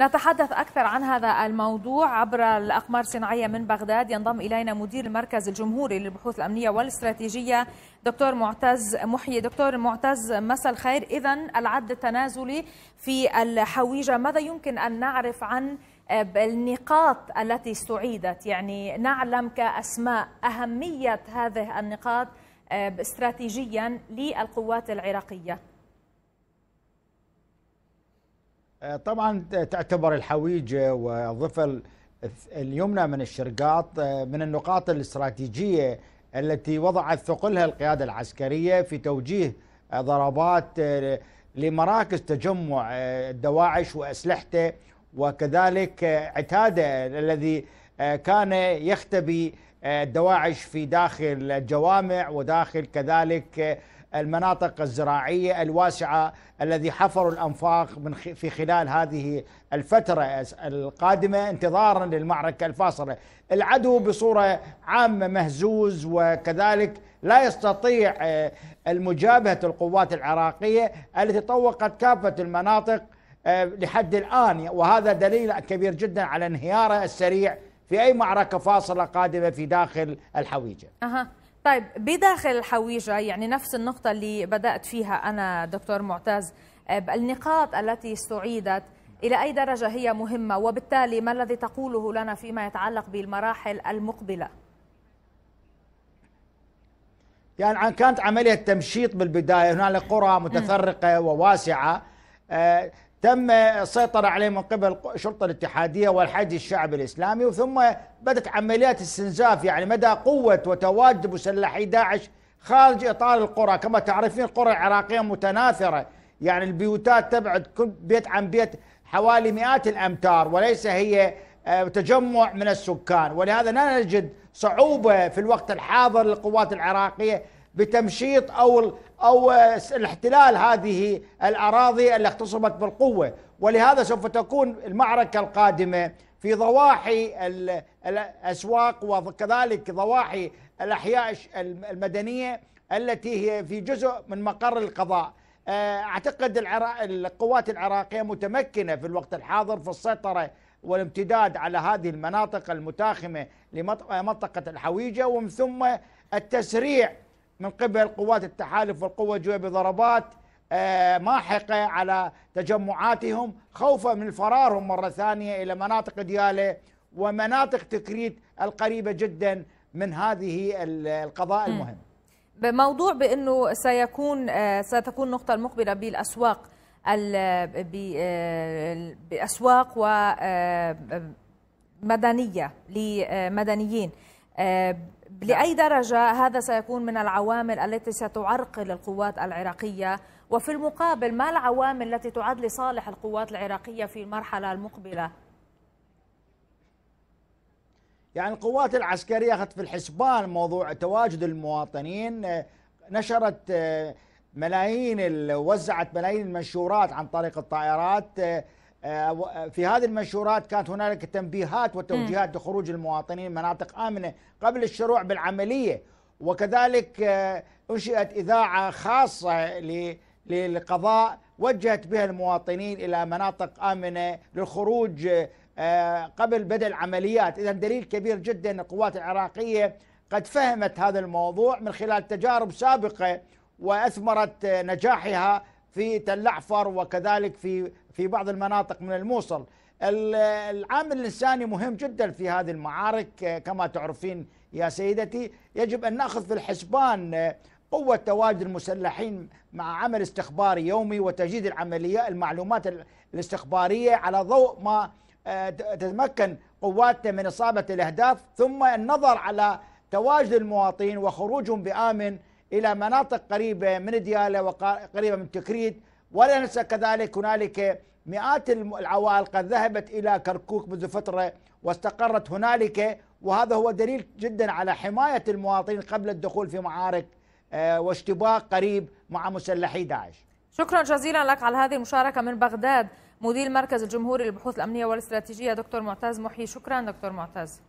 نتحدث أكثر عن هذا الموضوع عبر الأقمار الصناعية من بغداد ينضم إلينا مدير المركز الجمهوري للبحوث الأمنية والاستراتيجية دكتور معتز محيي دكتور معتز مساء الخير إذا العد التنازلي في الحويجة ماذا يمكن أن نعرف عن النقاط التي استعيدت يعني نعلم كأسماء أهمية هذه النقاط آه، استراتيجيا للقوات العراقية آه، طبعا تعتبر الحويجة والضفة اليمنى من الشرقاط آه، من النقاط الاستراتيجية التي وضعت ثقلها القيادة العسكرية في توجيه آه، ضربات لمراكز تجمع دواعش وأسلحته وكذلك عتاده الذي كان يختبي الدواعش في داخل الجوامع وداخل كذلك المناطق الزراعيه الواسعه الذي حفروا الانفاق من في خلال هذه الفتره القادمه انتظارا للمعركه الفاصله، العدو بصوره عامه مهزوز وكذلك لا يستطيع آه، المجابهه القوات العراقيه التي طوقت كافه المناطق آه، لحد الان وهذا دليل كبير جدا على انهياره السريع في اي معركه فاصله قادمه في داخل الحويجه. أه. طيب بداخل الحويجة يعني نفس النقطة اللي بدأت فيها أنا دكتور معتز آه، النقاط التي استعيدت إلى أي درجة هي مهمة وبالتالي ما الذي تقوله لنا فيما يتعلق بالمراحل المقبلة يعني كانت عملية تمشيط بالبداية هنالك قرى متفرقة وواسعة آه، تم السيطرة عليه من قبل الشرطة الاتحادية والحج الشعبي الإسلامي وثم بدأت عمليات استنزاف يعني مدى قوة وتواجد مسلحي داعش خارج إطار القرى كما تعرفين القرى العراقية متناثرة يعني البيوتات تبعد كل بيت عن بيت حوالي مئات الأمتار وليس هي آه، تجمع من السكان ولهذا لا نجد صعوبة في الوقت الحاضر للقوات العراقية بتمشيط او او الاحتلال هذه الاراضي اللي اغتصبت بالقوه ولهذا سوف تكون المعركه القادمه في ضواحي الاسواق وكذلك ضواحي الاحياء المدنيه التي هي في جزء من مقر القضاء آه، اعتقد القوات العراقيه متمكنه في الوقت الحاضر في السيطره والامتداد على هذه المناطق المتاخمه لمنطقه الحويجه ومن ثم التسريع من قبل قوات التحالف والقوة الجوية بضربات آه، ماحقة على تجمعاتهم خوفا من فرارهم مرة ثانية إلى مناطق ديالة ومناطق تكريت القريبة جدا من هذه القضاء المهم بموضوع بأنه سيكون آه، ستكون النقطة المقبلة بالأسواق آه، بأسواق ومدنية لمدنيين آه، نعم. لأي درجة هذا سيكون من العوامل التي ستعرقل القوات العراقية وفي المقابل ما العوامل التي تعد لصالح القوات العراقية في المرحلة المقبلة يعني القوات العسكرية أخذت في الحسبان موضوع تواجد المواطنين آه، نشرت آه، ملايين وزعت ملايين المنشورات عن طريق الطائرات آه، آه، في هذه المنشورات كانت هنالك تنبيهات وتوجيهات لخروج المواطنين مناطق امنه قبل الشروع بالعمليه وكذلك آه، انشئت اذاعه خاصه للقضاء وجهت بها المواطنين الى مناطق امنه للخروج قبل بدء العمليات، اذا دليل كبير جدا ان القوات العراقيه قد فهمت هذا الموضوع من خلال تجارب سابقه واثمرت نجاحها في تل احفر وكذلك في في بعض المناطق من الموصل العامل الانساني مهم جدا في هذه المعارك كما تعرفين يا سيدتي يجب ان ناخذ في الحسبان قوة تواجد المسلحين مع عمل استخباري يومي وتجديد العملية المعلومات الاستخبارية على ضوء ما آه، تتمكن قواتنا من إصابة الأهداف ثم النظر على تواجد المواطنين وخروجهم بآمن إلى مناطق قريبة من ديالى وقريبة من تكريت ولا ننسى كذلك هنالك مئات العوائل قد ذهبت إلى كركوك منذ فترة واستقرت هنالك وهذا هو دليل جدا على حماية المواطنين قبل الدخول في معارك آه، واشتباك قريب مع مسلحي داعش شكرا جزيلا لك على هذه المشاركة من بغداد مدير مركز الجمهوري للبحوث الأمنية والاستراتيجية دكتور معتز محي شكرا دكتور معتز